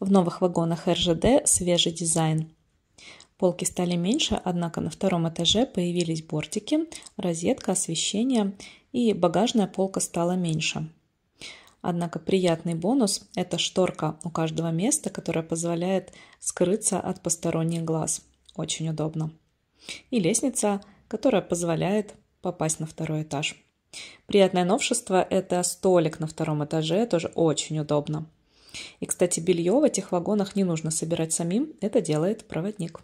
В новых вагонах РЖД свежий дизайн. Полки стали меньше, однако на втором этаже появились бортики, розетка, освещение и багажная полка стала меньше. Однако приятный бонус – это шторка у каждого места, которая позволяет скрыться от посторонних глаз. Очень удобно. И лестница, которая позволяет попасть на второй этаж. Приятное новшество – это столик на втором этаже, тоже очень удобно. И, кстати, белье в этих вагонах не нужно собирать самим, это делает проводник.